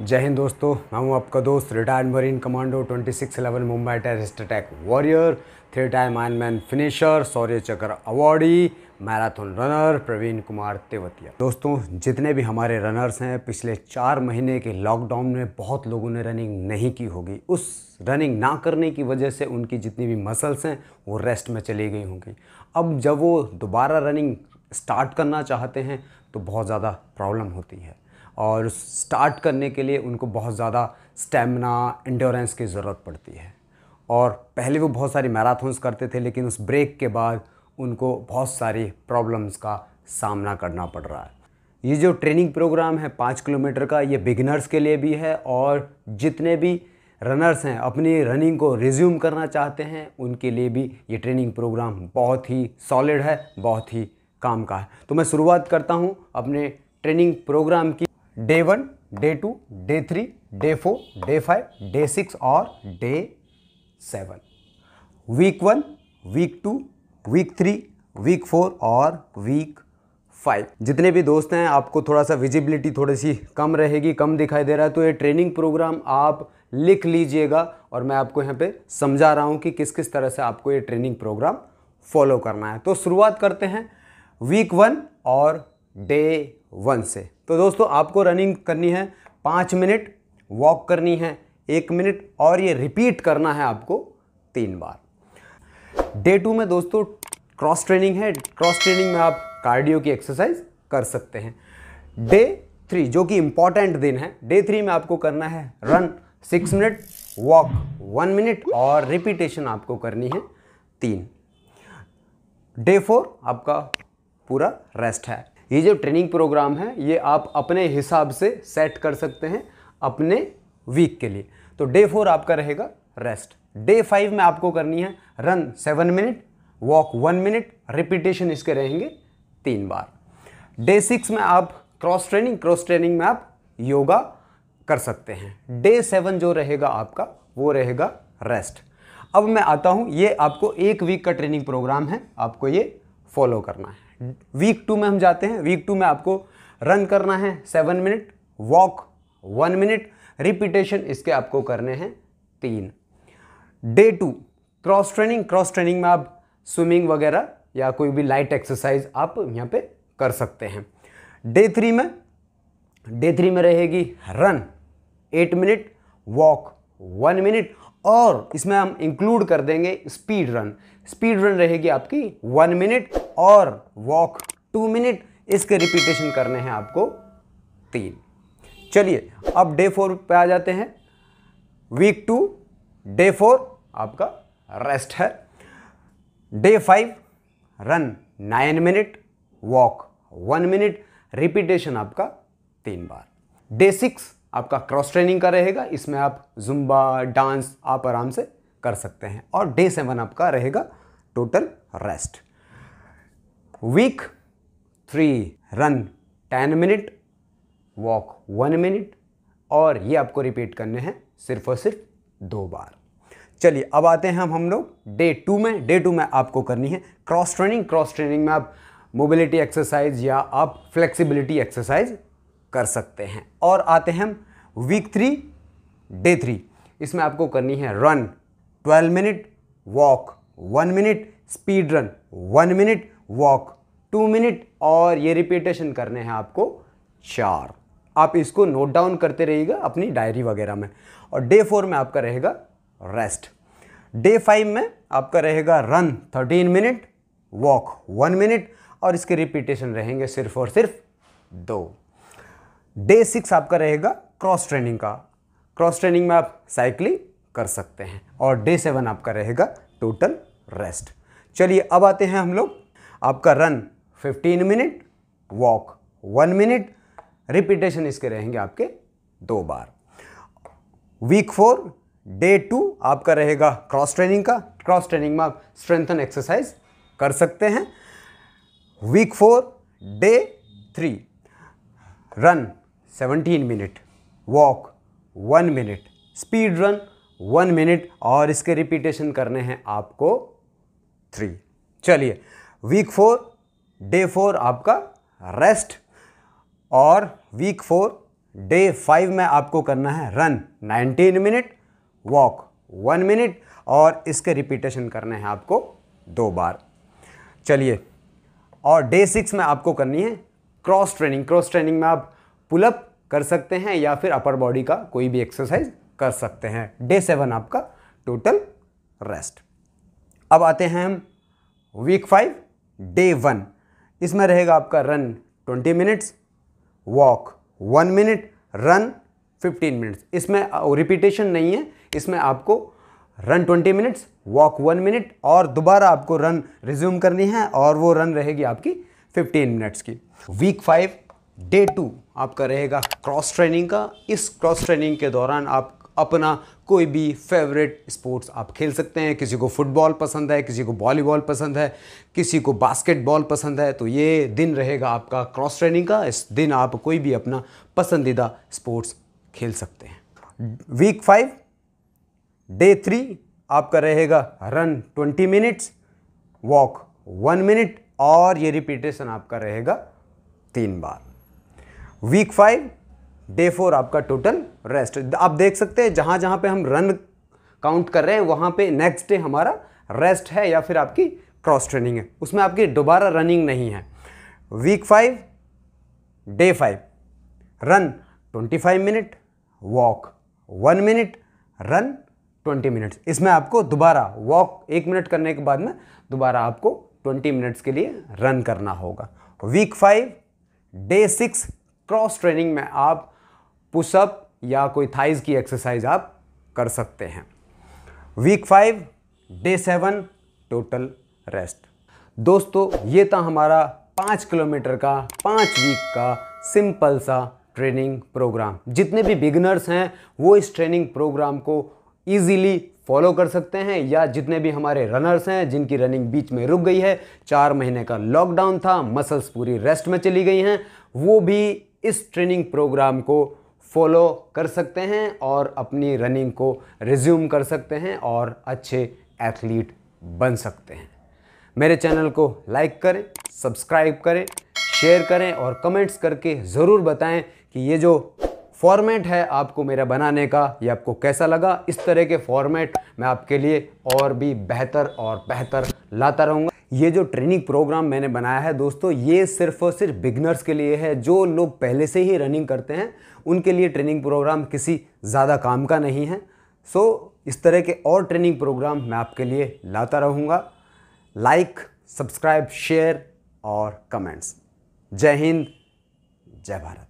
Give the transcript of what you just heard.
जय हिंद दोस्तों मैं हूं आपका दोस्त retired marine commando six eleven Mumbai terrorist attack warrior three time man finisher Shaurya Chakra awardee marathon runner Praveen Kumar Tewatia दोस्तों जितने भी हमारे रनर्स हैं पिछले चार महीने के लॉकडाउन में बहुत लोगों ने रनिंग नहीं की होगी उस रनिंग ना करने की वजह से उनकी जितनी भी मसल्स हैं वो रेस्ट में चली गई होंगी अब जब वो दोबारा रनिंग स्टार्ट करना चाहते हैं तो बहुत ज़्यादा प्रॉब्लम होती है और स्टार्ट करने के लिए उनको बहुत ज़्यादा स्टेमिना इंडोरेंस की ज़रूरत पड़ती है और पहले वो बहुत सारी मैराथन्स करते थे लेकिन उस ब्रेक के बाद उनको बहुत सारी प्रॉब्लम्स का सामना करना पड़ रहा है ये जो ट्रेनिंग प्रोग्राम है पाँच किलोमीटर का ये बिगनर्स के लिए भी है और जितने भी रनर्स हैं अपनी रनिंग को रिज्यूम करना चाहते हैं उनके लिए भी ये ट्रेनिंग प्रोग्राम बहुत ही सॉलिड है बहुत ही काम का है तो मैं शुरुआत करता हूँ अपने ट्रेनिंग प्रोग्राम की day one day two day three day four day five day six और day seven week one week two week three week four और वीक फाइव जितने भी दोस्त हैं आपको थोड़ा सा विजिबिलिटी थोड़ी सी कम रहेगी कम दिखाई दे रहा है तो ये ट्रेनिंग प्रोग्राम आप लिख लीजिएगा और मैं आपको यहाँ पे समझा रहा हूँ कि किस किस तरह से आपको ये ट्रेनिंग प्रोग्राम फॉलो करना है तो शुरुआत करते हैं वीक वन और डे वन से तो दोस्तों आपको रनिंग करनी है पाँच मिनट वॉक करनी है एक मिनट और ये रिपीट करना है आपको तीन बार डे टू में दोस्तों क्रॉस ट्रेनिंग है क्रॉस ट्रेनिंग में आप कार्डियो की एक्सरसाइज कर सकते हैं डे थ्री जो कि इंपॉर्टेंट दिन है डे थ्री में आपको करना है run six minute walk one minute और रिपीटेशन आपको करनी है तीन डे फोर आपका पूरा रेस्ट है ये जो ट्रेनिंग प्रोग्राम है ये आप अपने हिसाब से सेट कर सकते हैं अपने वीक के लिए तो डे फोर आपका रहेगा रेस्ट डे फाइव में आपको करनी है run seven minute walk one minute repetition इसके रहेंगे तीन बार डे सिक्स में आप क्रॉस ट्रेनिंग क्रॉस ट्रेनिंग में आप योगा कर सकते हैं डे सेवन जो रहेगा आपका वो रहेगा रेस्ट अब मैं आता हूँ ये आपको एक वीक का ट्रेनिंग प्रोग्राम है आपको ये फॉलो करना है वीक टू में हम जाते हैं वीक टू में आपको रन करना है seven minute walk one minute repetition इसके आपको करने हैं तीन day two cross training cross training में आप स्विमिंग वगैरह या कोई भी लाइट एक्सरसाइज आप यहाँ पे कर सकते हैं डे थ्री में डे थ्री में रहेगी run eight minute walk one minute और इसमें हम इंक्लूड कर देंगे स्पीड रन स्पीड रन रहेगी आपकी वन मिनट और वॉक टू मिनट इसके रिपीटेशन करने हैं आपको तीन चलिए अब डे फोर पे आ जाते हैं वीक टू डे फोर आपका रेस्ट है day five run nine minute walk one minute repetition आपका तीन बार डे सिक्स आपका क्रॉस ट्रेनिंग का रहेगा इसमें आप जुम्बा डांस आप आराम से कर सकते हैं और डे सेवन आपका रहेगा total rest week three run ten minute walk one minute और ये आपको रिपीट करने हैं सिर्फ और सिर्फ दो बार चलिए अब आते हैं हम हम लोग डे टू में डे टू में आपको करनी है क्रॉस ट्रेनिंग क्रॉस ट्रेनिंग में आप मोबिलिटी एक्सरसाइज या आप फ्लेक्सिबिलिटी एक्सरसाइज कर सकते हैं और आते हैं हम वीक थ्री डे थ्री इसमें आपको करनी है run 12 minute walk 1 minute speed run 1 minute walk two minute और ये रिपीटेशन करने हैं आपको चार आप इसको नोट डाउन करते रहिएगा अपनी डायरी वगैरह में और डे फोर में आपका रहेगा रेस्ट डे फाइव में आपका रहेगा run thirteen minute walk one minute और इसके रिपीटेशन रहेंगे सिर्फ और सिर्फ दो डे सिक्स आपका रहेगा क्रॉस ट्रेनिंग का क्रॉस ट्रेनिंग में आप साइकिलिंग कर सकते हैं और डे सेवन आपका रहेगा टोटल रेस्ट चलिए अब आते हैं हम लोग आपका run 15 minute walk one minute repetition इसके रहेंगे आपके दो बार वीक फोर डे टू आपका रहेगा क्रॉस ट्रेनिंग का क्रॉस ट्रेनिंग में आप स्ट्रेंथन एक्सरसाइज कर सकते हैं week four day three run 17 minute walk one minute speed run one minute और इसके रिपीटेशन करने हैं आपको थ्री चलिए वीक फोर डे फोर आपका रेस्ट और वीक फोर डे फाइव में आपको करना है run 19 minute walk one minute और इसके रिपीटेशन करने हैं आपको दो बार चलिए और डे सिक्स में आपको करनी है क्रॉस ट्रेनिंग क्रॉस ट्रेनिंग में आप पुलअप कर सकते हैं या फिर अपर बॉडी का कोई भी एक्सरसाइज कर सकते हैं डे सेवन आपका टोटल रेस्ट अब आते हैं हम वीक फाइव डे वन इसमें रहेगा आपका run twenty minutes walk one minute run fifteen minutes इसमें रिपीटेशन नहीं है इसमें आपको run twenty minutes walk one minute और दोबारा आपको रन रिज्यूम करनी है और वो रन रहेगी आपकी फिफ्टीन मिनट्स की वीक फाइव डे टू आपका रहेगा क्रॉस ट्रेनिंग का इस क्रॉस ट्रेनिंग के दौरान आप अपना कोई भी फेवरेट स्पोर्ट्स आप खेल सकते हैं किसी को फुटबॉल पसंद है किसी को वॉलीबॉल पसंद है किसी को बास्केटबॉल पसंद है तो ये दिन रहेगा आपका क्रॉस ट्रेनिंग का इस दिन आप कोई भी अपना पसंदीदा स्पोर्ट्स खेल सकते हैं वीक फाइव डे थ्री आपका रहेगा run twenty minutes walk one minute और ये रिपीटेशन आपका रहेगा तीन बार वीक फाइव डे फोर आपका टोटल रेस्ट आप देख सकते हैं जहां जहां पे हम रन काउंट कर रहे हैं वहां पे नेक्स्ट डे हमारा रेस्ट है या फिर आपकी क्रॉस ट्रेनिंग है उसमें आपकी दोबारा रनिंग नहीं है week five day five run 25 minute walk one minute run 20 minutes इसमें आपको दोबारा वॉक एक मिनट करने के बाद में दोबारा आपको 20 मिनट्स के लिए रन करना होगा week five day six cross training में आप पुशअप या कोई थाइज की एक्सरसाइज आप कर सकते हैं week five day seven total rest दोस्तों ये था हमारा पाँच किलोमीटर का पाँच वीक का सिंपल सा ट्रेनिंग प्रोग्राम जितने भी बिगनर्स हैं वो इस ट्रेनिंग प्रोग्राम को ईजीली फॉलो कर सकते हैं या जितने भी हमारे रनर्स हैं जिनकी रनिंग बीच में रुक गई है चार महीने का लॉकडाउन था मसल्स पूरी रेस्ट में चली गई हैं वो भी इस ट्रेनिंग प्रोग्राम को फॉलो कर सकते हैं और अपनी रनिंग को रिज्यूम कर सकते हैं और अच्छे एथलीट बन सकते हैं मेरे चैनल को लाइक करें सब्सक्राइब करें शेयर करें और कमेंट्स करके ज़रूर बताएं कि ये जो फॉर्मेट है आपको मेरा बनाने का ये आपको कैसा लगा इस तरह के फॉर्मेट मैं आपके लिए और भी बेहतर और बेहतर लाता रहूँगा ये जो ट्रेनिंग प्रोग्राम मैंने बनाया है दोस्तों ये सिर्फ और सिर्फ बिगनर्स के लिए है जो लोग पहले से ही रनिंग करते हैं उनके लिए ट्रेनिंग प्रोग्राम किसी ज़्यादा काम का नहीं है सो इस तरह के और ट्रेनिंग प्रोग्राम मैं आपके लिए लाता रहूँगा लाइक सब्सक्राइब शेयर और कमेंट्स जय हिंद जय भारत